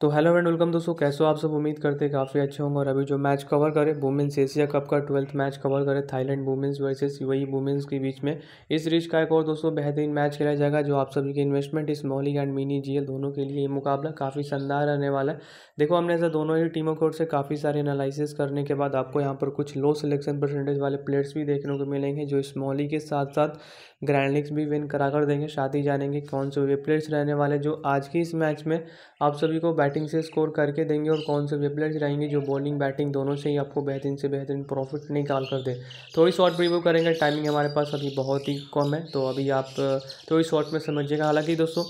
तो hello and welcome दोस्तों कैसे हो आप सब उम्मीद करते हैं काफ़ी अच्छे होंगे और अभी जो मैच कवर करें वुमेंस एशिया कप का ट्वेल्थ मैच कवर करें Thailand women's versus UAE women's के बीच में इस सीरीज का एक और दोस्तों बेहतरीन मैच खेला जाएगा जो आप सभी के investment small and mini GL दोनों के लिए ये मुकाबला काफ़ी शानदार रहने वाला है देखो हमने ऐसा दोनों ही टीमों की ओर से काफ़ी सारे एनालिसिस करने के बाद आपको यहाँ पर कुछ लो सिलेक्शन परसेंटेज वाले प्लेयर्स भी देखने को मिलेंगे जो स्मॉली के साथ साथ ग्रैंड लिग्स भी विन करा कर देंगे साथ ही जानेंगे कौन से वे प्लेयर्स रहने वाले जो आज के इस मैच में आप सभी को बैटिंग से स्कोर करके देंगे और कौन से वे प्लेयर्स रहेंगे जो बॉलिंग बैटिंग दोनों से ही आपको बेहतरीन से बेहतरीन प्रॉफिट निकाल कर दे थोड़ी तो शॉर्ट रिव्यू करेंगे टाइमिंग हमारे पास अभी बहुत ही कम है तो अभी आप थोड़ी तो शॉर्ट में समझिएगा हालाँकि दोस्तों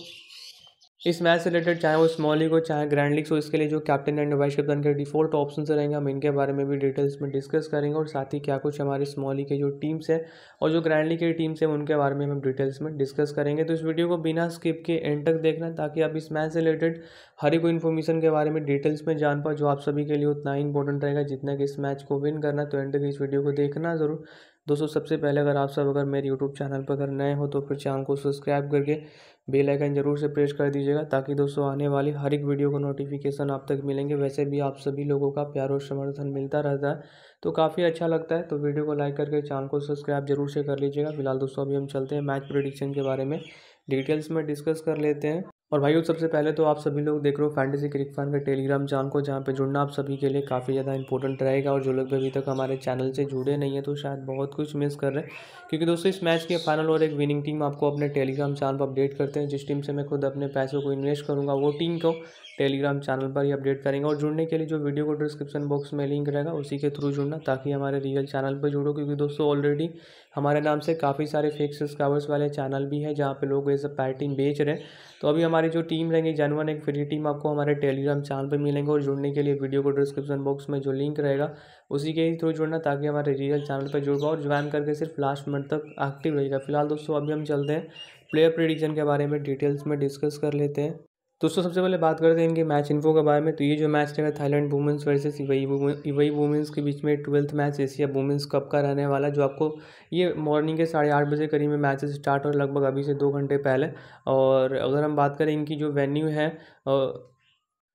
इस मैच से रिलेटेड चाहे वो स्मॉल लीग हो चाहे ग्रैंड लीग हो इसके लिए जो कैप्टन एंड वाइस कैप्टन के डिफॉल्ट ऑप्शन रहेंगे हम इनके बारे में भी डिटेल्स में डिस्कस करेंगे और साथ ही क्या कुछ हमारे स्मॉल लीग के जो टीम्स हैं और जो ग्रैंड लीग की टीम्स हैं उनके बारे में हम डिटेल्स में डिस्कस करेंगे तो इस वीडियो को बिना स्किप के एंड तक देखना ताकि आप इस मैच से रिलेटेड हर एक इन्फॉर्मेशन के बारे में डिटेल्स में जान पाओ जो आप सभी के लिए उतना ही इंपॉर्टेंट रहेगा जितना कि इस मैच को विन करना तो एंड तक इस वीडियो को देखना जरूर दोस्तों सबसे पहले अगर आप सब अगर मेरे यूट्यूब चैनल पर अगर नए हो तो फिर चैनल को सब्सक्राइब करके बेल आइकन जरूर से प्रेस कर दीजिएगा ताकि दोस्तों आने वाली हर एक वीडियो का नोटिफिकेशन आप तक मिलेंगे वैसे भी आप सभी लोगों का प्यार और समर्थन मिलता रहता है तो काफ़ी अच्छा लगता है तो वीडियो को लाइक करके चैनल को सब्सक्राइब जरूर से कर लीजिएगा फिलहाल दोस्तों अभी हम चलते हैं मैच प्रोडिक्शन के बारे में डिटेल्स में डिस्कस कर लेते हैं और भाइयों सबसे पहले तो आप सभी लोग देख रहे हो फैंटेसी क्रिक फैन का टेलीग्राम चैनल को जहाँ पे जुड़ना आप सभी के लिए काफ़ी ज़्यादा इंपॉर्टेंट रहेगा और जो लोग अभी तक हमारे चैनल से जुड़े नहीं है तो शायद बहुत कुछ मिस कर रहे हैं क्योंकि दोस्तों इस मैच के फाइनल और एक विनिंग टीम आपको अपने टेलीग्राम चैनल पर अपडेट करते हैं जिस टीम से मैं खुद अपने पैसों को इन्वेस्ट करूँगा वो टीम को टेलीग्राम चैनल पर ही अपडेट करेंगे और जुड़ने के लिए जो वीडियो को डिस्क्रिप्शन बॉक्स में लिंक रहेगा उसी के थ्रू जुड़ना ताकि हमारे रियल चैनल पर जुड़ो क्योंकि दोस्तों ऑलरेडी हमारे नाम से काफ़ी सारे फेक सब्सक्राइबर्स वाले चैनल भी हैं जहाँ पे लोग ये सब पैटिंग बेच रहे हैं तो अभी हमारी जो टीम रहेंगी जनवन एक फ्री टीम आपको हमारे टेलीग्राम चैनल पर मिलेंगे और जुड़ने के लिए वीडियो को डिस्क्रिप्शन बॉक्स में जो लिंक रहेगा उसी के ही थ्रू जुड़ना ताकि हमारे रियल चैनल पर जुड़ पाओ और ज्वाइन करके सिर्फ लास्ट मिनट तक एक्टिव रहेगा फिलहाल दोस्तों अभी हम चलते हैं प्लेयर प्रिडिक्शन के बारे में डिटेल्स में डिस्कस कर लेते हैं दोस्तों सबसे पहले बात करते हैं इनके मैच इन्फो के बारे में तो ये जो मैच रहेगा Thailand women's versus UAE women's के बीच में twelfth match Asia women's cup का रहने वाला जो आपको ये मॉर्निंग के साढ़े आठ बजे करीब में मैचेस स्टार्ट और लगभग अभी से दो घंटे पहले और अगर हम बात करें इनकी जो वेन्यू है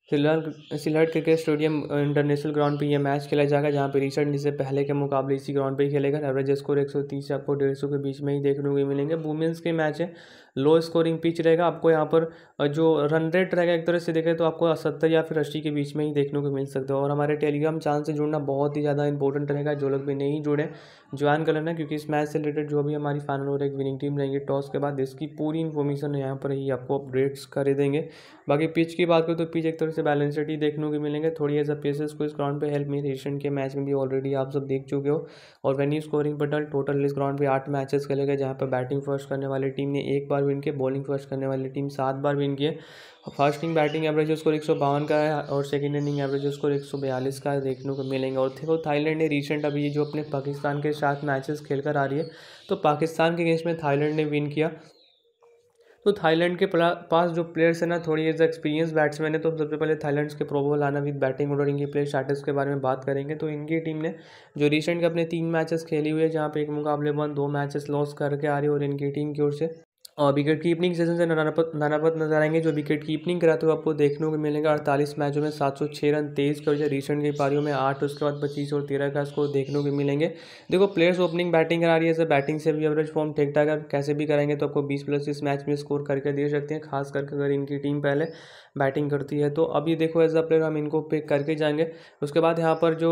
Sylhet Sylhet cricket stadium international ground पे ये मैच खेला जाएगा जहाँ पे रिसेंट जिससे पहले के मुकाबले इसी ग्राउंड पे ही खेलेगा एवरेज स्कोर 130 से आपको 150 के बीच में ही देखने को मिलेंगे वुमेंस के मैच है लो स्कोरिंग पिच रहेगा आपको यहाँ पर जो रन रेट रहेगा एक तरह से देखें तो आपको सत्तर या फिर अस्सी के बीच में ही देखने को मिल सकता है और हमारे टेलीग्राम चैनल से जुड़ना बहुत ही ज़्यादा इंपॉर्टेंट रहेगा जो लोग भी नहीं जुड़े ज्वाइन कर लेना क्योंकि इस मैच से रिलेटेड जो भी हमारी फाइनल और एक विनिंग टीम रहेंगी टॉस के बाद इसकी पूरी इन्फॉर्मेशन यहाँ पर ही आपको अपडेट्स कर देंगे बाकी पिच की बात करें तो पिच एक तरह से बैलेंसड ही देखने को मिलेंगे थोड़ी ऐसा पेसेस को इस ग्राउंड पर हेल्प मिली एशियन के मैच में भी ऑलरेडी आप सब देख चुके हो और वेन्यू स्कोरिंग पटल टोटल इस ग्राउंड पर आठ मैचेस खेले गए जहाँ पर बैटिंग फर्स्ट करने वाली टीम ने एक बार बार विन किए बॉलिंग फर्स्ट करने वाली टीम सात बार विन किए first inning batting average score एक सौ बावन का है और सेकेंड इनिंग एवरेज स्कोर एक सौ बयालीस का देखने को मिलेंगे और थे वो थाईलैंड ने रिसेंट अभी जो अपने पाकिस्तान के साथ मैचेस खेलकर आ रही है तो पाकिस्तान के गेस्ट में थाईलैंड ने विन किया तो थाईलैंड के पास जो प्लेयर्स है ना थोड़ी एज एक्सपीरियंस बैट्समैन है तो सबसे पहले थाईलैंड के प्रोबोल आना विद बैटिंग ऑर्डर इनके प्लेयर स्टार्टर्स के बारे में बात करेंगे तो इनकी टीम ने जो रिसेंट के अपने तीन मैचेस खेली हुई है जहाँ पे एक मुकाबले वन दो मैचेस लॉस करके आ रही है और इनकी टीम की ओर से और विकेट कीपिंग सेशन से नानापत नानापत नजर आएंगे जो विकेट कीपिंग कराते हुए आपको देखने को मिलेगा अड़तालीस मैचों में सात सौ छः रन तेईस की वजह रिसेंट की पारियों में आठ उसके बाद पच्चीस और तेरह का स्कोर देखने को मिलेंगे देखो प्लेयर्स ओपनिंग बैटिंग करा रही है सर बैटिंग से भी एवरेज फॉर्म ठीक ठाक कैसे भी कराएंगे तो आपको बीस प्लस इस मैच में स्कोर करके दे सकते हैं खास करके अगर इनकी टीम पहले बैटिंग करती है तो अभी देखो एज अ प्लेयर हम इनको पिक करके जाएंगे उसके बाद यहाँ पर जो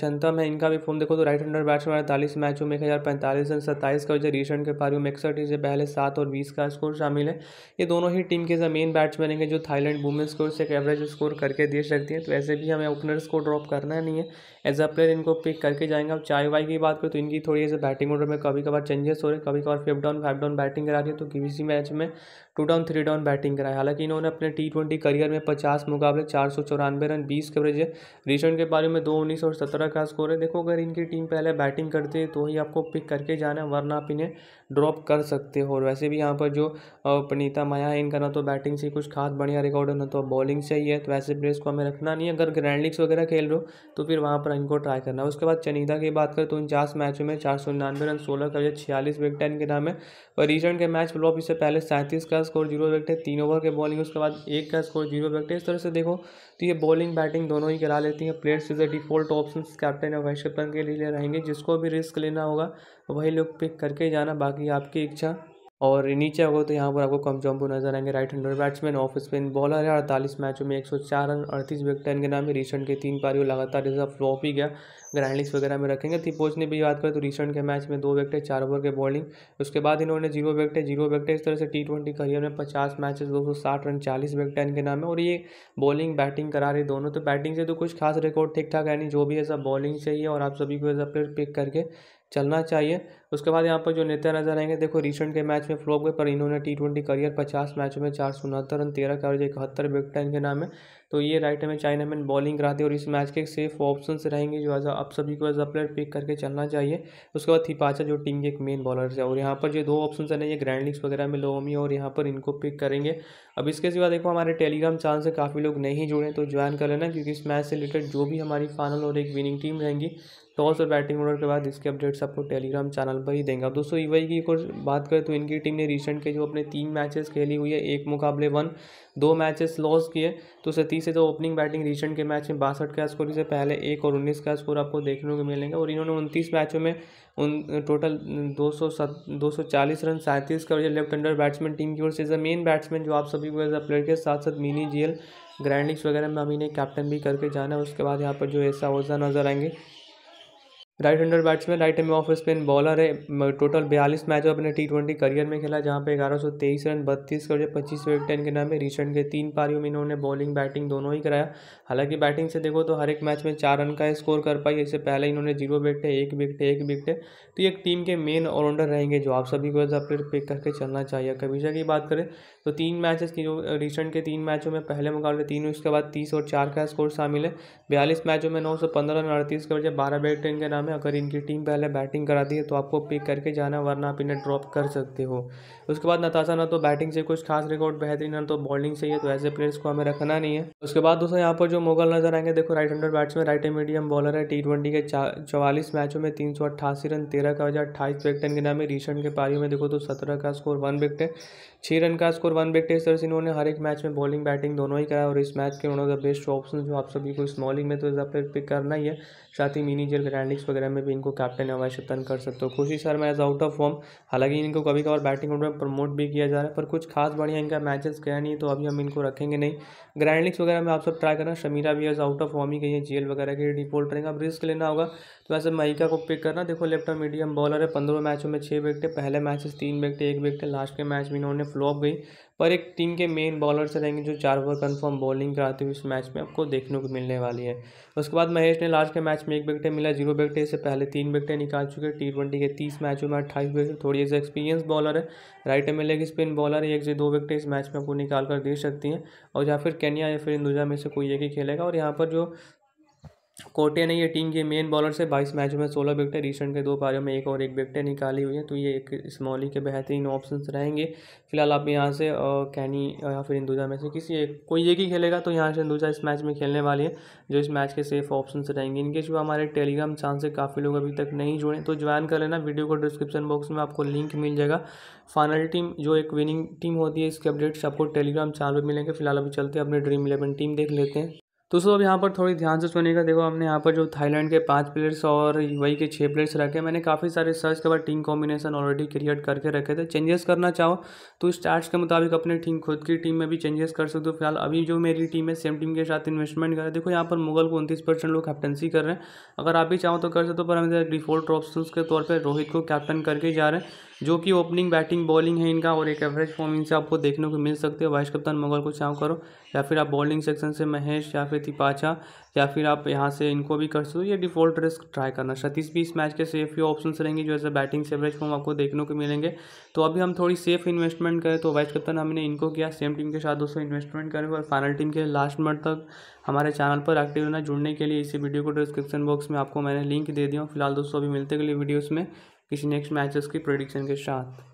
चंतम है इनका भी फॉर्म देखो तो राइट हैंडर बैट्समैन अड़तालीस मैचों में एक हज़ार पैंतालीस रन सत्ताईस का वजह रिसेंट के पारियों में इकसठ से पहले सात और 120 का स्कोर शामिल है ये दोनों ही टीम के ज़मीन बैट्समैन हैं जो थाईलैंड वुमेंस को एक एवरेज स्कोर करके देश रखती है तो वैसे भी हमें ओपनर्स को ड्रॉप करना नहीं है एज अ प्लेयर इनको पिक करके जाएंगे अब चाय वाई की बात करें तो इनकी थोड़ी ऐसे बैटिंग ऑर्डर में कभी कभार चेंजेस हो रहे हैं कभी कभार fifth down five down batting करा रही है तो किसी मैच में two down three down batting कराया हालांकि इन्होंने अपने टी ट्वेंटी करियर में पचास मुकाबले चार सौ चौरानवे रन बीस कवरेज है रिशन के बारे में दो उन्नीस और सत्रह का स्कोर है देखो अगर इनकी टीम पहले बैटिंग करती है तो ही आपको पिक करके जाना है वरना आप इन्हें ड्रॉप कर सकते हो और वैसे भी यहाँ पर जो पनीता माया है इनका ना तो बैटिंग से कुछ खास बढ़िया रिकॉर्ड है ना तो बॉलिंग से ही है तो वैसे प्लेयर्स को हमें रखना नहीं है अगर ग्रैंड लीग्स वगैरह खेल रहे हो तो फिर वहाँ पर इनको ट्राई करना है उसके बाद चनीदा की बात करें तो उनचास मैचों में चार सौ निन्यानवे रन सोलह कवरेज छियालीस विकेट टेन के नाम है और रिसेंट के मैच फ्लॉप इससे पहले सैंतीस का स्कोर जीरो विकेट है तीन ओवर के बॉलिंग उसके बाद एक का स्कोर जीरो विकेट है इस तरह से देखो तो ये बॉलिंग बैटिंग दोनों ही करा लेती हैं players is a default option captain और वाइस कैप्टन के लिए रहेंगे जिसको भी रिस्क लेना होगा वही लोग पिक करके जाना बाकी आपकी इच्छा और नीचे आओगे तो यहाँ पर आपको कम जम्बो नजर आएंगे right hander batsman off spin bowler है अड़तालीस मैचों में एक सौ चार रन अड़तीस विकेट इनके नाम है रिसेंट के तीन पारियों लगातार जैसा फ्लॉप ही गया ग्रैंडलिस्ट वगैरह में रखेंगे पोच ने भी बात करें तो रिसेंट के मैच में दो विकेट चार ओवर के बॉलिंग उसके बाद इन्होंने जीरो विकेट जीरो विकेट इस तरह से टी ट्वेंटी करियर में पचास मैच दो सौ साठ रन चालीस विकेट इनके नाम है और ये बॉलिंग बैटिंग करा रही दोनों तो बैटिंग से तो कुछ खास रिकॉर्ड ठीक ठाक है नहीं जो भी ऐसा बॉलिंग चाहिए और आप सभी को ऐसा फिर प्लेयर पिक करके चलना चाहिए उसके बाद यहाँ पर जो नेता नजर आएंगे देखो रिसेंट के मैच में फ्लॉप गए पर इन्होंने टी ट्वेंटी करियर पचास मैचों में चार सौ उनहत्तर रन तेरह जो इकहत्तर विकेट इनके नाम है तो ये राइट में चाइना मैन बॉलिंग कराते और इस मैच के सेफ ऑप्शन रहेंगे जो एज आप सभी को एज अ प्लेयर पिक करके चलना चाहिए उसके बाद थिपाचा जो टीम के एक मेन बॉलर है और यहाँ पर जो दो ऑप्शन है ये ग्रैंड लीग्स वगैरह में लोगों में और यहाँ पर इनको पिक करेंगे अब इसके सिवा देखो हमारे टेलीग्राम चैनल से काफ़ी लोग नहीं जुड़े तो ज्वाइन कर लेना क्योंकि इस मैच से रिलेटेड जो भी हमारी फाइनल और एक विनिंग टीम रहेंगी टॉस और बैटिंग ऑर्डर के बाद इसके अपडेट्स आपको टेलीग्राम चैनल भर ही देंगे अब दोस्तों वाई e की एक और बात करें तो इनकी टीम ने रिसेंट के जो अपने तीन मैचेस खेली हुई है एक मुकाबले वन दो मैचेस लॉस किए तो सतीश से जो ओपनिंग बैटिंग रिसेंट के मैच में बासठ का स्कोर से पहले एक और उन्नीस का स्कोर आपको देखने को मिलेंगे और इन्होंने उनतीस मैचों में उन टोटल दो सौ दो सौ चालीस रन सैंतीस का लेफ्ट अंडर बैट्समैन टीम की ओर से अ मेन बैट्समैन जो आप सभी को एज अ प्लेयर के साथ साथ मिनी जी एल ग्रैंडिक्स वगैरह में अभी ने कैप्टन भी करके जाना है उसके बाद यहाँ पर जो ऐसा ओजा नजर आएंगे right hander batsman right arm off spin bowler है टोटल बयालीस मैच अपने टी ट्वेंटी करियर में खेला जहाँ पे ग्यारह सौ तेईस रन बत्तीस करोड़ पच्चीस विकेट टेन के नाम है रिसेंट के तीन पारियों में इन्होंने बॉलिंग बैटिंग दोनों ही कराया हालांकि बैटिंग से देखो तो हर एक मैच में चार रन का स्कोर कर पाई इससे पहले इन्होंने जीरो विकटे है एक विकट है एक विकट है तो ये टीम के मेन ऑलराउंडर रहेंगे जो आप सभी को पिक करके चलना चाहिए जगह की बात करें तो तीन मैचेस की जो रिसेंट के तीन मैचों में पहले मुकाबले तीन उसके बाद तीस और चार का स्कोर शामिल है बयालीस मैचों में नौ सौ पंद्रह रन अड़तीस के वजह बारह बैटिंग के नाम है अगर इनकी टीम पहले बैटिंग कराती है तो आपको पिक करके जाना वरना आप इन्हें ड्रॉप कर सकते हो उसके बाद नताशा ना तो बैटिंग से कुछ खास रिकॉर्ड बेहतरीन ना तो बॉलिंग से ही है तो ऐसे प्लेयर्स को हमें रखना नहीं है उसके बाद दोस्तों यहाँ पर जो मुगल नजर आएंगे देखो right bats batsman right medium bowler है टी ट्वेंटी के चौवालीस मैचों में तीन सौ अट्ठासी रन तेरह का वजह अट्ठाईस विकटन के नाम है रिसेंट के पारी में देखो तो सत्रह का स्कोर वन विकेट है छः रन का स्कोर वन विकेट इस तरह से इन्होंने हर एक मैच में बॉलिंग बैटिंग दोनों ही कराया और इस मैच के उन्होंने बेस्ट ऑप्शन जो आप सभी को स्मॉलिंग में तो पर पिक करना ही है साथ ही मिनी जेल ग्रैंडिक्स वगैरह में भी इनको कैप्टन तन कर सकते हो खुशी मैं एज आउट ऑफ फॉर्म हालांकि इनको कभी कभार बैटिंग ऑर्डर में प्रमोट भी किया जा रहा है पर कुछ खास बढ़िया इनका मैचेस गया नहीं तो अभी हम इनको रखेंगे नहीं ग्रैंडिक्स वगैरह में आप सब ट्राई करना शमीरा भी एज आउट ऑफ फॉर्म ही गई है जेल वगैरह के डिफॉल्ट रहेंगे अब रिस्क लेना होगा तो वैसे महिका को पिक करना देखो लेफ्ट मीडियम बॉलर है पंद्रह मैचों में छः विकेट पहले मैचेस तीन विकेट एक विकेट लास्ट के मैच में इन्होंने फ्लॉप गई पर एक टीम के मेन बॉलर से रहेंगे जो चार ओवर कंफर्म बॉलिंग कराते हुए इस मैच में आपको देखने को मिलने वाली है उसके बाद महेश ने लास्ट के मैच में एक विकटें मिला जीरो विकटें इससे पहले तीन विकटें निकाल चुके टी ट्वेंटी के तीस मैचों में अट्ठाईस विकेट थोड़ी सी एक्सपीरियंस बॉलर है राइट में लेग स्पिन बॉलर है एक से दो विकटें इस मैच में आपको निकाल कर दे सकती हैं और या फिर कैनिया या फिर इंदुजा में से कोई एक ही खेलेगा और यहाँ पर जो कोटे ने ये टीम के मेन बॉलर से 22 मैचों में 16 विकेटें रिसेंट के दो पारियों में एक और एक विकेटें निकाली हुई हैं तो ये एक स्मॉली के बेहतरीन ऑप्शन रहेंगे फिलहाल आप यहाँ से कैनी या फिर इंदुजा में से किसी एक कोई एक ही खेलेगा तो यहाँ से इंदुजा इस मैच में खेलने वाली है जो इस मैच के सेफ ऑप्शन रहेंगे इनके सिवा हमारे टेलीग्राम चांस से काफ़ी लोग अभी तक नहीं जुड़े तो ज्वाइन कर लेना वीडियो को डिस्क्रिप्शन बॉक्स में आपको लिंक मिल जाएगा फाइनल टीम जो एक विनिंग टीम होती है इसके अपडेट्स आपको टेलीग्राम चैनल पर मिलेंगे फिलहाल अभी चलते हैं अपने ड्रीम इलेवन टीम देख लेते हैं दोस्तों अब यहाँ पर थोड़ी ध्यान से सुनेगा देखो हमने यहाँ पर जो थाईलैंड के पाँच प्लेयर्स और वही के छः प्लेयर्स रखे मैंने काफ़ी सारे सर्च के बाद टीम कॉम्बिनेशन ऑलरेडी क्रिएट करके रखे थे चेंजेस करना चाहो तो स्टार्ट के मुताबिक अपने टीम खुद की टीम में भी चेंजेस कर सकते हो फिलहाल अभी जो मेरी टीम है सेम टीम के साथ इन्वेस्टमेंट करें देखो यहाँ पर मुगल को उनतीस परसेंट लोग कैप्टनसी कर रहे हैं अगर आप भी चाहो तो कर सकते हो पर हम डिफॉल्ट ऑप्शन के तौर पर रोहित को कैप्टन करके जा रहे हैं जो कि ओपनिंग बैटिंग बॉलिंग है इनका और एक एवरेज फॉर्म इनसे आपको देखने को मिल सकते हैं वाइस कप्तान मगर को चाव करो या फिर आप बॉलिंग सेक्शन से महेश या फिर तिपाचा या फिर आप यहाँ से इनको भी कर सकते हो या डिफॉल्ट रिस्क ट्राई करना सतीस भी इस मैच के सेफ ही ऑप्शन रहेंगे जो एज बैटिंग से एवरेज फॉर्म आपको देखने को मिलेंगे तो अभी हम थोड़ी सेफ इन्वेस्टमेंट करें तो वाइस कप्तान हमने इनको किया सेम टीम के साथ दोस्तों इन्वेस्टमेंट करें और फाइनल टीम के लास्ट मंथ तक हमारे चैनल पर एक्टिव रहना जुड़ने के लिए इसी वीडियो को डिस्क्रिप्शन बॉक्स में आपको मैंने लिंक दे दिया हूँ फिलहाल दोस्तों अभी मिलते लिए वीडियोज़ में किसी नेक्स्ट मैचेस की प्रोडिक्शन के साथ